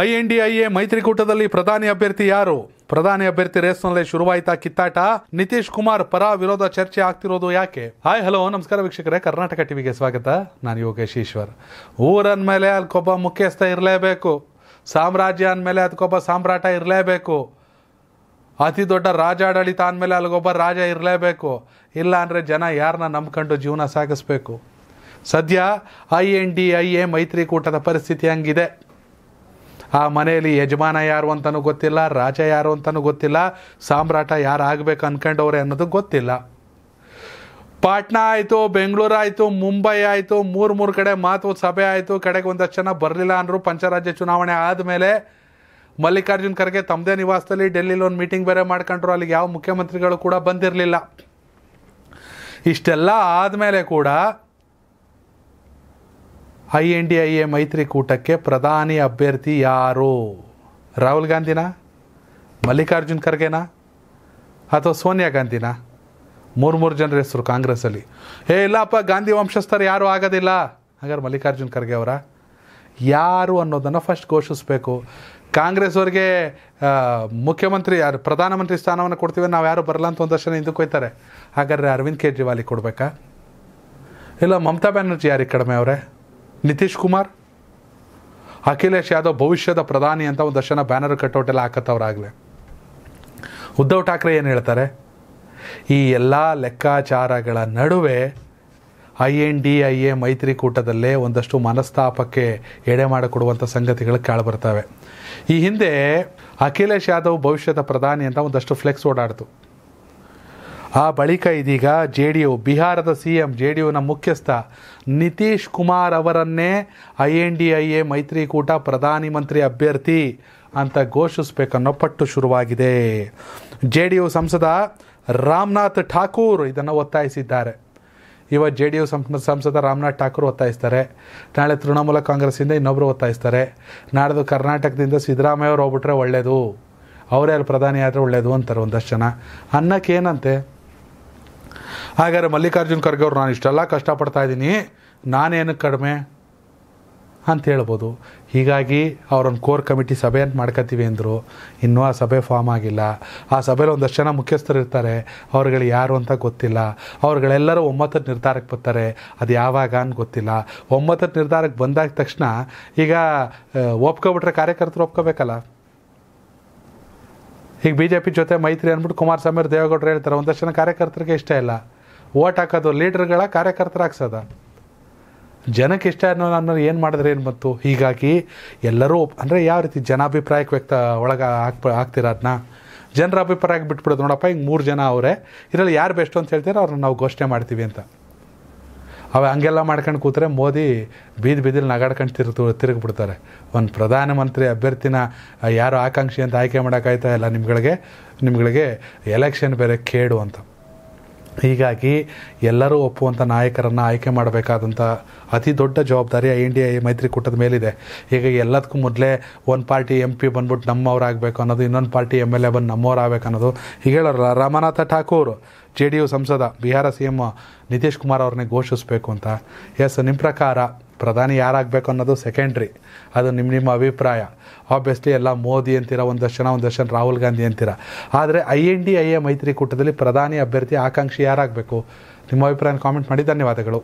I N D I A ಮೈತ್ರಿಕೂಟದಲ್ಲಿ ಪ್ರಧಾನಿ ಅಭ್ಯರ್ಥಿ ಯಾರು ಪ್ರಧಾನಿ ಅಭ್ಯರ್ಥಿ ರೇಸ್ನಲ್ಲಿ ಶುರುವಾಯಿತಾ ಕಿತ್ತಾಟ ನಿತೀಶ್ ಕುಮಾರ್ ಪರ ವಿರೋಧ ಚರ್ಚೆ ಆಗ್ತಿರೋದು ಯಾಕೆ ಹಾಯ್ ಹಲೋ ನಮಸ್ಕಾರ ವೀಕ್ಷಕರೇ ಕರ್ನಾಟಕ ಟಿವಿಗೆ ಸ್ವಾಗತ ನಾನು ಯೋಗೇಶ್ ಈಶ್ವರ್ ಊರನ್ ಮೇಲೆ ಅದಕ್ಕೊಬ್ಬ ಮುಖ್ಯಸ್ಥ ಇರಲೇಬೇಕು ಸಾಮ್ರಾಜ್ಯ ಅಂದಮೇಲೆ ಅದಕ್ಕೊಬ್ಬ ಸಾಮ್ರಾಟ ಇರಲೇಬೇಕು ಅತಿ ದೊಡ್ಡ ರಾಜಾಡಳಿತ ಅಂದಮೇಲೆ ಅಲ್ಲಿಗೊಬ್ಬ ರಾಜ ಇರಲೇಬೇಕು ಇಲ್ಲ ಅಂದರೆ ಜನ ಯಾರನ್ನ ನಂಬ್ಕೊಂಡು ಜೀವನ ಸಾಗಿಸ್ಬೇಕು ಸದ್ಯ I N D I A ಮೈತ್ರಿಕೂಟದ ಪರಿಸ್ಥಿತಿ ಹಂಗಿದೆ ಆ ಮನೆಯಲ್ಲಿ ಯಜಮಾನ ಯಾರು ಅಂತಲೂ ಗೊತ್ತಿಲ್ಲ ರಾಜ ಯಾರು ಅಂತಲೂ ಗೊತ್ತಿಲ್ಲ ಸಾಮ್ರಾಟ ಯಾರು ಆಗಬೇಕು ಅನ್ಕೊಂಡವ್ರೆ ಅನ್ನೋದು ಗೊತ್ತಿಲ್ಲ ಪಾಟ್ನಾ ಆಯಿತು ಬೆಂಗಳೂರು ಆಯಿತು ಮುಂಬೈ ಆಯಿತು ಮೂರು ಮೂರು ಕಡೆ ಮಾತು ಸಭೆ ಆಯಿತು ಕಡೆಗೆ ಒಂದಷ್ಟು ಜನ ಬರಲಿಲ್ಲ ಅಂದರು ಪಂಚರಾಜ್ಯ ಚುನಾವಣೆ ಆದಮೇಲೆ ಮಲ್ಲಿಕಾರ್ಜುನ್ ಖರ್ಗೆ ತಮ್ಮದೇ ನಿವಾಸದಲ್ಲಿ ಡೆಲ್ಲಿಲಿ ಒಂದು ಮೀಟಿಂಗ್ ಬೇರೆ ಮಾಡ್ಕೊಂಡ್ರು ಅಲ್ಲಿಗೆ ಯಾವ ಮುಖ್ಯಮಂತ್ರಿಗಳು ಕೂಡ ಬಂದಿರಲಿಲ್ಲ ಇಷ್ಟೆಲ್ಲ ಆದಮೇಲೆ ಕೂಡ I N D I A ಮೈತ್ರಿಕೂಟಕ್ಕೆ ಪ್ರಧಾನಿ ಅಭ್ಯರ್ಥಿ ಯಾರು ರಾಹುಲ್ ಗಾಂಧಿನಾ ಮಲ್ಲಿಕಾರ್ಜುನ್ ಖರ್ಗೆನಾ ಅಥವಾ ಸೋನಿಯಾ ಗಾಂಧಿನಾ ಮೂರು ಮೂರು ಜನರ ಹೆಸರು ಕಾಂಗ್ರೆಸ್ಸಲ್ಲಿ ಏ ಇಲ್ಲಪ್ಪ ಗಾಂಧಿ ವಂಶಸ್ಥರು ಯಾರೂ ಆಗೋದಿಲ್ಲ ಹಾಗಾದ್ರೆ ಮಲ್ಲಿಕಾರ್ಜುನ್ ಖರ್ಗೆ ಅವರ ಯಾರು ಅನ್ನೋದನ್ನು ಫಸ್ಟ್ ಘೋಷಿಸಬೇಕು ಕಾಂಗ್ರೆಸ್ ಅವ್ರಿಗೆ ಮುಖ್ಯಮಂತ್ರಿ ಯಾರು ಪ್ರಧಾನಮಂತ್ರಿ ಸ್ಥಾನವನ್ನು ಕೊಡ್ತೀವಿ ನಾವು ಯಾರು ಬರಲ್ಲ ಅಂತ ಒಂದಷ್ಟು ಜನ ಹಿಂದಕ್ಕೆ ಹೋಯ್ತಾರೆ ಹಾಗಾದರೆ ಅರವಿಂದ್ ಕೇಜ್ರಿವಾಲಿಗೆ ಕೊಡಬೇಕಾ ಇಲ್ಲ ಮಮತಾ ಬ್ಯಾನರ್ಜಿ ಯಾರಿಗೆ ಕಡಿಮೆ ಅವರೇ ನಿತೀಶ್ ಕುಮಾರ್ ಅಖಿಲೇಶ್ ಯಾದವ್ ಭವಿಷ್ಯದ ಪ್ರಧಾನಿ ಅಂತ ಒಂದು ದರ್ಶನ ಬ್ಯಾನರ್ ಕಟ್ಟೋಟೆಲ್ಲ ಹಾಕತ್ತವ್ರಾಗಲೇ ಉದ್ಧವ್ ಠಾಕ್ರೆ ಏನು ಹೇಳ್ತಾರೆ ಈ ಎಲ್ಲ ಲೆಕ್ಕಾಚಾರಗಳ ನಡುವೆ I N D I A ಮೈತ್ರಿಕೂಟದಲ್ಲೇ ಒಂದಷ್ಟು ಮನಸ್ತಾಪಕ್ಕೆ ಎಡೆ ಮಾಡಿಕೊಡುವಂಥ ಸಂಗತಿಗಳು ಬರ್ತವೆ ಈ ಹಿಂದೆ ಅಖಿಲೇಶ್ ಯಾದವ್ ಭವಿಷ್ಯದ ಪ್ರಧಾನಿ ಅಂತ ಒಂದಷ್ಟು ಫ್ಲೆಕ್ಸ್ ಓಡಾಡ್ತು ಆ ಬಳಿಕ ಇದೀಗ ಜೆ ಡಿ ಯು ಬಿಹಾರದ ಸಿ ಎಂ ಜೆ ಡಿ ಯುನ ಮುಖ್ಯಸ್ಥ ನಿತೀಶ್ ಕುಮಾರ್ ಅವರನ್ನೇ I N D I A ಮೈತ್ರಿಕೂಟ ಪ್ರಧಾನಿ ಮಂತ್ರಿ ಅಭ್ಯರ್ಥಿ ಅಂತ ಘೋಷಿಸಬೇಕನ್ನೋ ಪಟ್ಟು ಶುರುವಾಗಿದೆ ಜೆ ಡಿ ಯು ಸಂಸದ ರಾಮನಾಥ್ ಠಾಕೂರ್ ಇದನ್ನು ಒತ್ತಾಯಿಸಿದ್ದಾರೆ ಇವತ್ತು ಜೆ ಡಿ ಯು ಸಂಸದ ರಾಮನಾಥ್ ಠಾಕೂರ್ ಒತ್ತಾಯಿಸ್ತಾರೆ ನಾಳೆ ತೃಣಮೂಲ ಕಾಂಗ್ರೆಸ್ಸಿಂದ ಇನ್ನೊಬ್ಬರು ಒತ್ತಾಯಿಸ್ತಾರೆ ನಾಳೆದು ಕರ್ನಾಟಕದಿಂದ ಸಿದ್ದರಾಮಯ್ಯವ್ರು ಹೋಗ್ಬಿಟ್ರೆ ಒಳ್ಳೆಯದು ಅವರೇ ಅಲ್ಲಿ ಪ್ರಧಾನಿ ಆದರೆ ಒಳ್ಳೆಯದು ಅಂತಾರೆ ಒಂದಷ್ಟು ಜನ ಏನಂತೆ ಹಾಗಾದ್ರೆ ಮಲ್ಲಿಕಾರ್ಜುನ್ ಖರ್ಗೆ ಅವ್ರು ನಾನು ಇಷ್ಟೆಲ್ಲ ಕಷ್ಟಪಡ್ತಾ ಇದ್ದೀನಿ ನಾನೇನು ಕಡಿಮೆ ಅಂತ ಹೇಳ್ಬೋದು ಹೀಗಾಗಿ ಅವರೊಂದು ಕೋರ್ ಕಮಿಟಿ ಸಭೆ ಅಂತ ಮಾಡ್ಕೋತೀವಿ ಅಂದರು ಇನ್ನೂ ಆ ಸಭೆ ಫಾರ್ಮ್ ಆಗಿಲ್ಲ ಆ ಸಭೆಯಲ್ಲಿ ಒಂದಷ್ಟು ಜನ ಮುಖ್ಯಸ್ಥರು ಇರ್ತಾರೆ ಅವರುಗಳು ಯಾರು ಅಂತ ಗೊತ್ತಿಲ್ಲ ಅವ್ರುಗಳೆಲ್ಲರೂ ಒಮ್ಮತದ ನಿರ್ಧಾರಕ್ಕೆ ಬರ್ತಾರೆ ಅದು ಯಾವಾಗ ಅಂತ ಗೊತ್ತಿಲ್ಲ ಒಮ್ಮತದ ನಿರ್ಧಾರಕ್ಕೆ ಬಂದಾದ ತಕ್ಷಣ ಈಗ ಒಪ್ಕೊಬಿಟ್ರೆ ಕಾರ್ಯಕರ್ತರು ಒಪ್ಕೋಬೇಕಲ್ಲ ಈಗ ಬಿ ಜೆ ಪಿ ಜೊತೆ ಮೈತ್ರಿ ಅಂದ್ಬಿಟ್ಟು ಕುಮಾರಸ್ವಾಮಿ ದೇವೇಗೌಡರು ಹೇಳ್ತಾರೆ ಒಂದಷ್ಟು ಜನ ಕಾರ್ಯಕರ್ತರಿಗೆ ಇಷ್ಟ ಇಲ್ಲ ಓಟ್ ಹಾಕೋದು ಲೀಡರ್ಗಳ ಕಾರ್ಯಕರ್ತರು ಹಾಕ್ಸೋದ ಜನಕ್ಕೆ ಇಷ್ಟ ಅನ್ನೋ ನಾನು ಏನು ಮಾಡಿದ್ರೆ ಏನು ಬಂತು ಹೀಗಾಗಿ ಎಲ್ಲರೂ ಅಂದರೆ ಯಾವ ರೀತಿ ಜನಾಭಿಪ್ರಾಯಕ್ಕೆ ವ್ಯಕ್ತ ಒಳಗೆ ಹಾಕ್ಬ ಹಾಕ್ತೀರ ಅದನ್ನ ಜನರ ಅಭಿಪ್ರಾಯಕ್ಕೆ ಬಿಟ್ಬಿಡೋದು ನೋಡಪ್ಪ ಹಿಂಗೆ ಮೂರು ಜನ ಅವರೇ ಇದರಲ್ಲಿ ಯಾರು ಬೆಸ್ಟ್ ಅಂತ ಹೇಳ್ತೀರೋ ಅವ್ರನ್ನ ನಾವು ಘೋಷಣೆ ಮಾಡ್ತೀವಿ ಅಂತ ಅವ ಹಂಗೆಲ್ಲ ಮಾಡ್ಕೊಂಡು ಕೂತ್ರೆ ಮೋದಿ ಬೀದಿ ಬೀದಿಲಿ ನಗಾಡ್ಕೊಂಡು ತಿರ್ತು ತಿರುಗಿಬಿಡ್ತಾರೆ ಒಂದು ಪ್ರಧಾನಮಂತ್ರಿ ಅಭ್ಯರ್ಥಿನ ಯಾರು ಆಕಾಂಕ್ಷಿ ಅಂತ ಆಯ್ಕೆ ಮಾಡೋಕ್ಕಾಯ್ತಾ ಇಲ್ಲ ನಿಮ್ಗಳಿಗೆ ನಿಮ್ಗಳಿಗೆ ಎಲೆಕ್ಷನ್ ಬೇರೆ ಕೇಡು ಅಂತ ಹೀಗಾಗಿ ಎಲ್ಲರೂ ಒಪ್ಪುವಂಥ ನಾಯಕರನ್ನು ಆಯ್ಕೆ ಮಾಡಬೇಕಾದಂಥ ಅತಿ ದೊಡ್ಡ ಜವಾಬ್ದಾರಿ ಐ ಎನ್ ಡಿ ಎ ಮೈತ್ರಿಕೂಟದ ಮೇಲಿದೆ ಈಗ ಎಲ್ಲದಕ್ಕೂ ಮೊದಲೇ ಒಂದು ಪಾರ್ಟಿ ಎಂ ಪಿ ಬಂದ್ಬಿಟ್ಟು ಆಗಬೇಕು ಅನ್ನೋದು ಇನ್ನೊಂದು ಪಾರ್ಟಿ ಎಮ್ ಎಲ್ ಎ ಬಂದು ನಮ್ಮವರಾಗಬೇಕು ಅನ್ನೋದು ಈಗ ಹೇಳೋರು Ramnath Thakur J D U ಸಂಸದ ಬಿಹಾರ ಸಿ ಎಮ್ ನಿತೀಶ್ ಕುಮಾರ್ ಅವ್ರನ್ನೇ ಘೋಷಿಸಬೇಕು ಅಂತ ಎಸ್ ನಿಮ್ಮ ಪ್ರಕಾರ ಪ್ರಧಾನಿ ಯಾರಾಗಬೇಕು ಅನ್ನೋದು ಸೆಕೆಂಡ್ರಿ ಅದು ನಿಮ್ಮ ನಿಮ್ಮ ಅಭಿಪ್ರಾಯ ಆಬ್ವಿಯಸ್ಲಿ ಎಲ್ಲ ಮೋದಿ ಅಂತೀರ ಒಂದು ದರ್ಶನ ಒಂದು ದರ್ಶನ ರಾಹುಲ್ ಗಾಂಧಿ ಅಂತೀರ ಆದರೆ I N D I A ಮೈತ್ರಿಕೂಟದಲ್ಲಿ ಪ್ರಧಾನಿ ಅಭ್ಯರ್ಥಿ ಆಕಾಂಕ್ಷಿ ಯಾರಾಗಬೇಕು ನಿಮ್ಮ ಅಭಿಪ್ರಾಯ ಕಾಮೆಂಟ್ ಮಾಡಿ ಧನ್ಯವಾದಗಳು